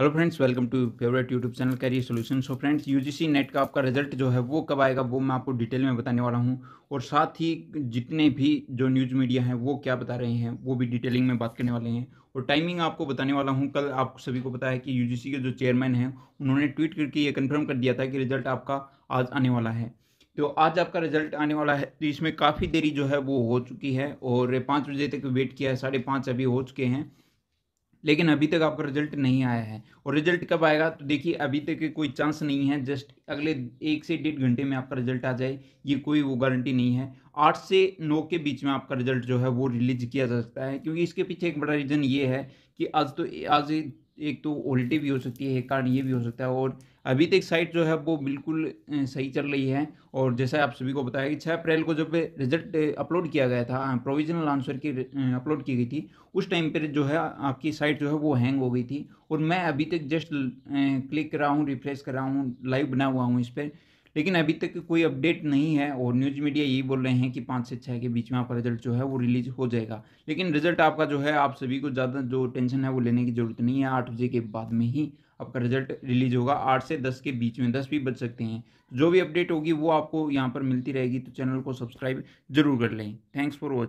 hello friends welcome to favourite YouTube channel career solution so friends UGC NET का आपका result जो है वो कब आएगा वो मैं आपको डिटेल में बताने वाला हूं और साथ ही जितने भी जो न्यूज़ मीडिया हैं वो क्या बता रहे हैं वो भी डिटेलिंग में बात करने वाले हैं और टाइमिंग आपको बताने वाला हूँ कल आप सभी को पता है कि यू के जो चेयरमैन हैं उन्होंने ट्वीट करके ये कन्फर्म कर दिया था कि रिजल्ट आपका आज आने वाला है तो आज आपका रिजल्ट आने वाला है तो इसमें काफ़ी देरी जो है वो हो चुकी है और पाँच बजे तक वेट किया है साढ़े पाँच अभी हो चुके हैं लेकिन अभी तक आपका रिजल्ट नहीं आया है और रिजल्ट कब आएगा तो देखिए अभी तक कोई चांस नहीं है जस्ट अगले एक से डेढ़ घंटे में आपका रिजल्ट आ जाए ये कोई वो गारंटी नहीं है आठ से नौ के बीच में आपका रिजल्ट जो है वो रिलीज किया जा सकता है क्योंकि इसके पीछे एक बड़ा रीज़न ये है कि आज तो आज एक तो उल्टी भी हो सकती है एक कारण ये भी हो सकता है और अभी तक साइट जो है वो बिल्कुल सही चल रही है और जैसा आप सभी को बताया कि छः अप्रैल को जब रिजल्ट अपलोड किया गया था प्रोविजनल आंसर की अपलोड की गई थी उस टाइम पर जो है आपकी साइट जो है वो हैंग हो गई थी और मैं अभी तक जस्ट क्लिक कर रहा हूँ रिफ्रेश कर रहा हूँ लाइव बना हुआ हूँ इस पर लेकिन अभी तक कोई अपडेट नहीं है और न्यूज़ मीडिया यही बोल रहे हैं कि पाँच से छः के बीच में आपका रिजल्ट जो है वो रिलीज हो जाएगा लेकिन रिजल्ट आपका जो है आप सभी को ज़्यादा जो टेंशन है वो लेने की ज़रूरत नहीं है आठ बजे के बाद में ही आपका रिजल्ट रिलीज होगा आठ से दस के बीच में दस भी बच सकते हैं जो भी अपडेट होगी वो आपको यहाँ पर मिलती रहेगी तो चैनल को सब्सक्राइब जरूर कर लें थैंक्स फॉर वॉचिंग